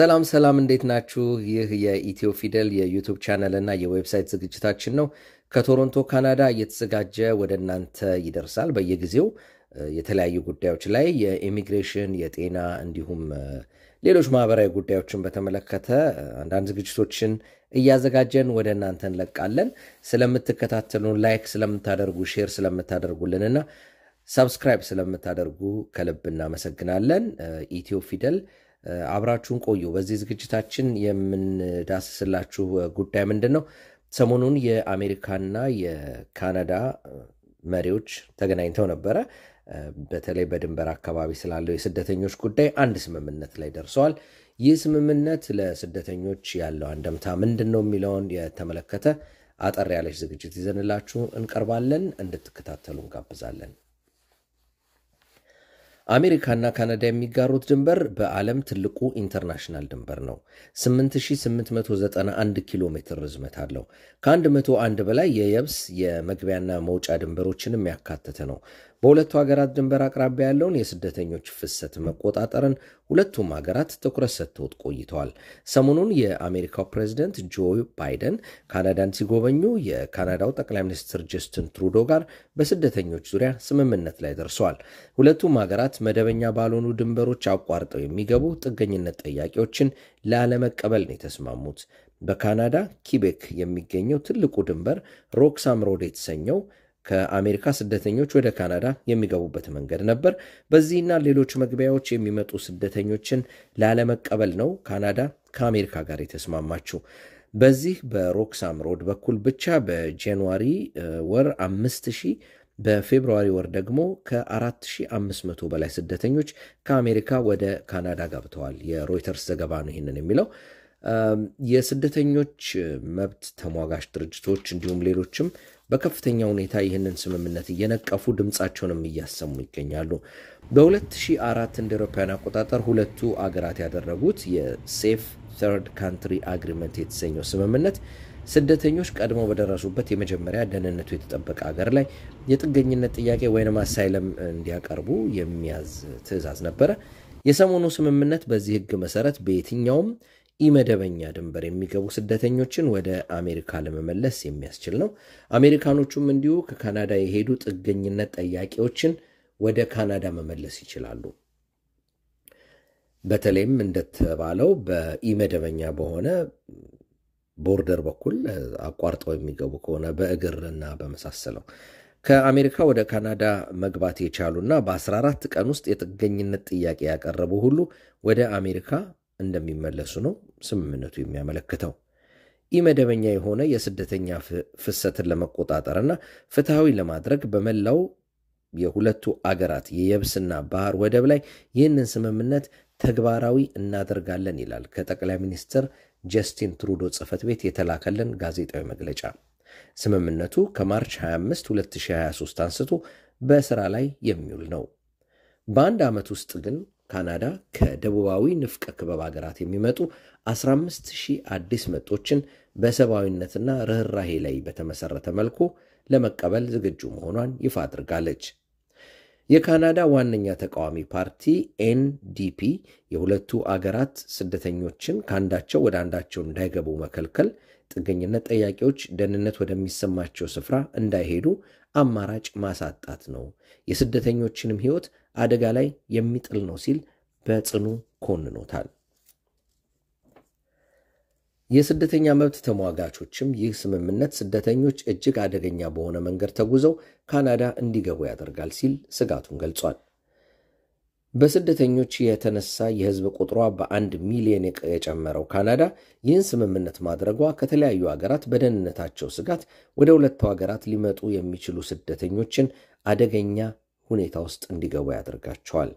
ሰላም ሰላም፣ እንዴት ናችሁ? ይህ የኢትዮ ፊደል የዩቱብ ቻናል እና የዌብሳይት ዝግጅታችን ነው። ከቶሮንቶ ካናዳ እየተዘጋጀ ወደ እናንተ ይደርሳል። በየጊዜው የተለያዩ ጉዳዮች ላይ የኢሚግሬሽን፣ የጤና እንዲሁም ሌሎች ማህበራዊ ጉዳዮችን በተመለከተ አንዳንድ ዝግጅቶችን እያዘጋጀን ወደ እናንተ እንለቃለን። ስለምትከታተሉን፣ ላይክ ስለምታደርጉ፣ ሼር ስለምታደርጉልንና ሰብስክራይብ ስለምታደርጉ ከልብ እናመሰግናለን። ኢትዮ ፊደል አብራችሁን ቆዩ። በዚህ ዝግጅታችን የምንዳስስላችሁ ጉዳይ ምንድን ነው? ሰሞኑን የአሜሪካና የካናዳ መሪዎች ተገናኝተው ነበረ። በተለይ በድንበር አካባቢ ስላለው የስደተኞች ጉዳይ አንድ ስምምነት ላይ ደርሰዋል። ይህ ስምምነት ለስደተኞች ያለው አንደምታ ምንድን ነው የሚለውን የተመለከተ አጠር ያለች ዝግጅት ይዘንላችሁ እንቀርባለን። እንድትከታተሉ እንጋብዛለን። አሜሪካና ካናዳ የሚጋሩት ድንበር በዓለም ትልቁ ኢንተርናሽናል ድንበር ነው። 8891 ኪሎ ሜትር ርዝመት አለው። ከ101 በላይ የየብስ የመግቢያና መውጫ ድንበሮችንም ያካተተ ነው። በሁለቱ ሀገራት ድንበር አቅራቢያ ያለውን የስደተኞች ፍሰት መቆጣጠርን ሁለቱም ሀገራት ትኩረት ሰጥተውት ቆይተዋል። ሰሞኑን የአሜሪካው ፕሬዚደንት ጆ ባይደን ካናዳን ሲጎበኙ የካናዳው ጠቅላይ ሚኒስትር ጀስትን ትሩዶ ጋር በስደተኞች ዙሪያ ስምምነት ላይ ደርሰዋል። ሁለቱም ሀገራት መደበኛ ባልሆኑ ድንበሮች አቋርጠው የሚገቡ ጥገኝነት ጠያቂዎችን ላለመቀበል ነው የተስማሙት። በካናዳ ኪቤክ የሚገኘው ትልቁ ድንበር ሮክሳም ሮድ የተሰኘው ከአሜሪካ ስደተኞች ወደ ካናዳ የሚገቡበት መንገድ ነበር። በዚህና ሌሎች መግቢያዎች የሚመጡ ስደተኞችን ላለመቀበል ነው ካናዳ ከአሜሪካ ጋር የተስማማችው። በዚህ በሮክሳም ሮድ በኩል ብቻ በጃንዋሪ ወር 5000 በፌብርዋሪ ወር ደግሞ ከ4500 በላይ ስደተኞች ከአሜሪካ ወደ ካናዳ ገብተዋል። የሮይተርስ ዘገባ ነው ይህንን የሚለው። የስደተኞች መብት ተሟጋች ድርጅቶች እንዲሁም ሌሎችም በከፍተኛ ሁኔታ ይህንን ስምምነት እየነቀፉ ድምፃቸውንም እያሰሙ ይገኛሉ። በ2004 እንደ አውሮፓውያን አቆጣጠር ሁለቱ አገራት ያደረጉት የሴፍ ተርድ ካንትሪ አግሪመንት የተሰኘው ስምምነት ስደተኞች ቀድሞ በደረሱበት የመጀመሪያ ደህንነቱ የተጠበቀ ሀገር ላይ የጥገኝነት ጥያቄ ወይም አሳይለም እንዲያቀርቡ የሚያዝ ትዕዛዝ ነበረ። የሰሞኑ ስምምነት በዚህ ህግ መሰረት በየትኛውም ኢመደበኛ ድንበር የሚገቡ ስደተኞችን ወደ አሜሪካ ለመመለስ የሚያስችል ነው። አሜሪካኖቹም እንዲሁ ከካናዳ የሄዱ ጥገኝነት ጠያቂዎችን ወደ ካናዳ መመለስ ይችላሉ። በተለይም እንደተባለው በኢመደበኛ በሆነ ቦርደር በኩል አቋርጠው የሚገቡ ከሆነ በእግርና በመሳሰለው ከአሜሪካ ወደ ካናዳ መግባት የቻሉና በ14 ቀን ውስጥ የጥገኝነት ጥያቄ ያቀረቡ ሁሉ ወደ አሜሪካ እንደሚመለሱ ነው ስምምነቱ የሚያመለክተው። ኢ መደበኛ የሆነ የስደተኛ ፍሰትን ለመቆጣጠርና ፍትሐዊ ለማድረግ በመላው የሁለቱ አገራት የየብስና ባህር ወደብ ላይ ይህንን ስምምነት ተግባራዊ እናደርጋለን ይላል ከጠቅላይ ሚኒስትር ጀስቲን ትሩዶ ጽህፈት ቤት የተላከልን ጋዜጣዊ መግለጫ። ስምምነቱ ከማርች 25 2023 አንስቶ በስራ ላይ የሚውል ነው። በአንድ ዓመት ውስጥ ግን ካናዳ ከደቡባዊ ንፍቀ ክበብ ሀገራት የሚመጡ 15000 አዲስ መጦችን በሰብአዊነትና ርኅራሄ ላይ በተመሠረተ መልኩ ለመቀበል ዝግጁ መሆኗን ይፋ አድርጋለች። የካናዳ ዋነኛ ተቃዋሚ ፓርቲ ኤንዲፒ የሁለቱ አገራት ስደተኞችን ከአንዳቸው ወደ አንዳቸው እንዳይገቡ መከልከል፣ ጥገኝነት ጠያቂዎች ደህንነት ወደሚሰማቸው ስፍራ እንዳይሄዱ አማራጭ ማሳጣት ነው፣ የስደተኞችንም ሕይወት አደጋ ላይ የሚጥል ነው ሲል በጽኑ ኮንኖታል። የስደተኛ መብት ተሟጋቾችም ይህ ስምምነት ስደተኞች እጅግ አደገኛ በሆነ መንገድ ተጉዘው ካናዳ እንዲገቡ ያደርጋል ሲል ስጋቱን ገልጿል። በስደተኞች የተነሳ የህዝብ ቁጥሯ በአንድ ሚሊዮን የጨመረው ካናዳ ይህን ስምምነት ማድረጓ ከተለያዩ ሀገራት በደህንነታቸው ስጋት ወደ ሁለቱ ሀገራት ሊመጡ የሚችሉ ስደተኞችን አደገኛ ሁኔታ ውስጥ እንዲገቡ ያደርጋቸዋል።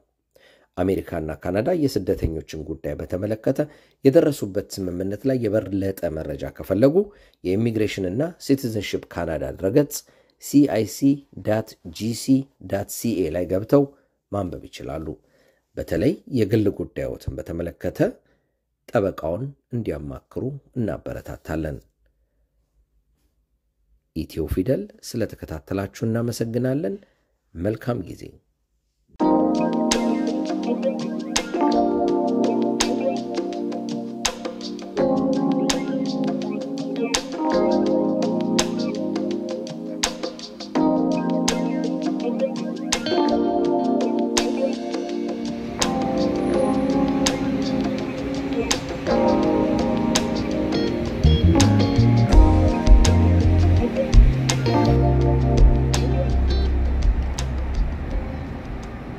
አሜሪካና ካናዳ የስደተኞችን ጉዳይ በተመለከተ የደረሱበት ስምምነት ላይ የበለጠ መረጃ ከፈለጉ የኢሚግሬሽንና ሲቲዝንሽፕ ካናዳ ድረገጽ ሲአይሲ ጂሲ ሲኤ ላይ ገብተው ማንበብ ይችላሉ። በተለይ የግል ጉዳዮትን በተመለከተ ጠበቃውን እንዲያማክሩ እናበረታታለን። ኢትዮ ፊደል ስለተከታተላችሁ እናመሰግናለን። መልካም ጊዜ